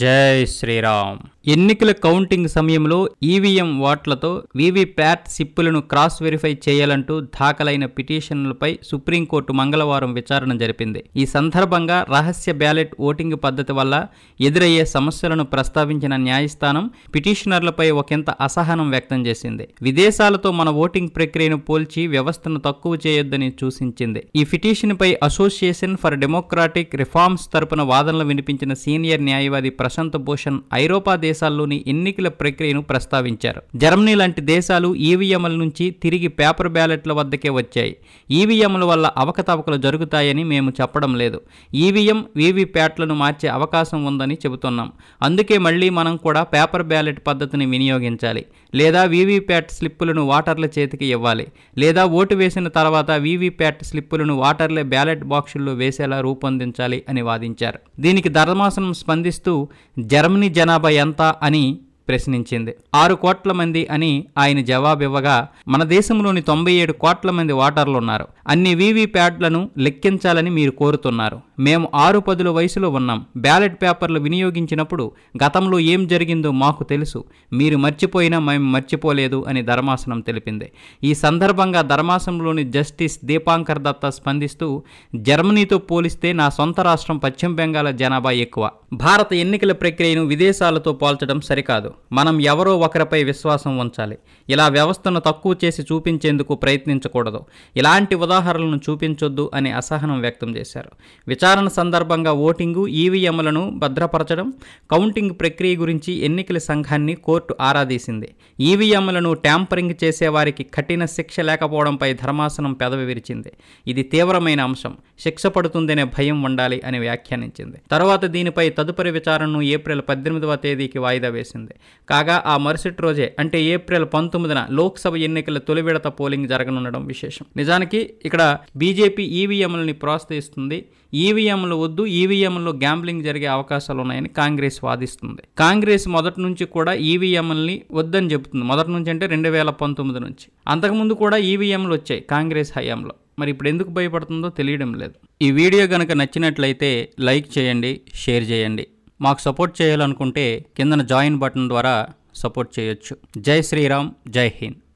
जय श्री राम ఎన్నికల కౌంటింగ్ సమయంలో ఈవీఎం ఓట్లతో వీవీప్యాట్ సిప్పులను క్రాస్ వెరిఫై చేయాలంటూ దాఖలైన పిటిషన్లపై సుప్రీంకోర్టు మంగళవారం విచారణ జరిపింది ఈ సందర్భంగా రహస్య బ్యాలెట్ ఓటింగ్ పద్ధతి వల్ల ఎదురయ్యే సమస్యలను ప్రస్తావించిన న్యాయస్థానం పిటిషనర్లపై ఒకంత అసహనం వ్యక్తం చేసింది విదేశాలతో మన ఓటింగ్ ప్రక్రియను పోల్చి వ్యవస్థను తక్కువ చేయొద్దని సూచించింది ఈ పిటిషన్పై అసోసియేషన్ ఫర్ డెమోక్రాటిక్ రిఫార్మ్స్ తరపున వాదనలు వినిపించిన సీనియర్ న్యాయవాది ప్రశాంత్ భూషణ్ ఐరోపా దేశ దేశాల్లోని ఎన్నికల ప్రక్రియను ప్రస్తావించారు జర్మనీ లాంటి దేశాలు ఈవీఎంల నుంచి తిరిగి పేపర్ బ్యాలెట్ల వద్దకే వచ్చాయి ఈవీఎంల వల్ల అవకతవకలు జరుగుతాయని మేము చెప్పడం లేదు ఈవీఎం వీవీప్యాట్లను మార్చే అవకాశం ఉందని చెబుతున్నాం అందుకే మళ్ళీ మనం కూడా పేపర్ బ్యాలెట్ పద్ధతిని వినియోగించాలి లేదా వీవీప్యాట్ స్లిప్పులను వాటర్ల చేతికి ఇవ్వాలి లేదా ఓటు వేసిన తర్వాత వీవీప్యాట్ స్లిప్పులను వాటర్లే బ్యాలెట్ బాక్సుల్లో వేసేలా రూపొందించాలి అని వాదించారు దీనికి ధర్మాసనం స్పందిస్తూ జర్మనీ జనాభా ఎంత అని ప్రశ్నించింది ఆరు కోట్ల మంది అని ఆయన జవాబివ్వగా మన దేశంలోని తొంభై ఏడు కోట్ల మంది ఓటర్లు ఉన్నారు అన్ని ప్యాడ్లను లెక్కించాలని మీరు కోరుతున్నారు మేము ఆరు పదుల వయసులో ఉన్నాం బ్యాలెట్ పేపర్లు వినియోగించినప్పుడు గతంలో ఏం జరిగిందో మాకు తెలుసు మీరు మర్చిపోయినా మేము మర్చిపోలేదు అని ధర్మాసనం తెలిపింది ఈ సందర్భంగా ధర్మాసనంలోని జస్టిస్ దీపాంకర్ దత్తా స్పందిస్తూ జర్మనీతో పోలిస్తే నా సొంత రాష్ట్రం పశ్చిమ బెంగాల్ జనాభా ఎక్కువ భారత ఎన్నికల ప్రక్రియను విదేశాలతో పోల్చడం సరికాదు మనం ఎవరో ఒకరిపై విశ్వాసం ఉంచాలి ఇలా వ్యవస్థను తక్కువ చేసి చూపించేందుకు ప్రయత్నించకూడదు ఇలాంటి ఉదాహరణలను చూపించొద్దు అని అసహనం వ్యక్తం చేశారు విచారణ సందర్భంగా ఓటింగు ఈవీఎంలను భద్రపరచడం కౌంటింగ్ ప్రక్రియ గురించి ఎన్నికల సంఘాన్ని కోర్టు ఆరాధీసింది ఈవీఎంలను ట్యాంపరింగ్ చేసేవారికి కఠిన శిక్ష లేకపోవడంపై ధర్మాసనం పెదవి విరిచింది ఇది తీవ్రమైన అంశం శిక్ష పడుతుందనే భయం ఉండాలి అని వ్యాఖ్యానించింది తర్వాత దీనిపై తదుపరి విచారణను ఏప్రిల్ పద్దెనిమిదవ తేదీకి వాయిదా వేసింది కాగా ఆ మరుసటి రోజే అంటే ఏప్రిల్ పంతొమ్మిదిన లోక్సభ ఎన్నికల తొలి విడత పోలింగ్ జరగనుండడం విశేషం నిజానికి ఇక్కడ బీజేపీ ఈవీఎంలని ప్రోత్సహిస్తుంది ఈవీఎంలు వద్దు ఈవీఎంలో గ్యాంబ్లింగ్ జరిగే అవకాశాలు ఉన్నాయని కాంగ్రెస్ వాదిస్తుంది కాంగ్రెస్ మొదటి నుంచి కూడా ఈవీఎంలని వద్దని చెబుతుంది మొదటి నుంచి అంటే రెండు వేల పంతొమ్మిది నుంచి అంతకుముందు కూడా ఈవీఎంలు వచ్చాయి కాంగ్రెస్ హయాంలో మరి ఇప్పుడు ఎందుకు భయపడుతుందో తెలియడం లేదు ఈ వీడియో కనుక నచ్చినట్లయితే లైక్ చేయండి షేర్ చేయండి మాకు సపోర్ట్ చేయాలనుకుంటే కిందన జాయిన్ బటన్ ద్వారా సపోర్ట్ చేయొచ్చు జై శ్రీరామ్ జై హింద్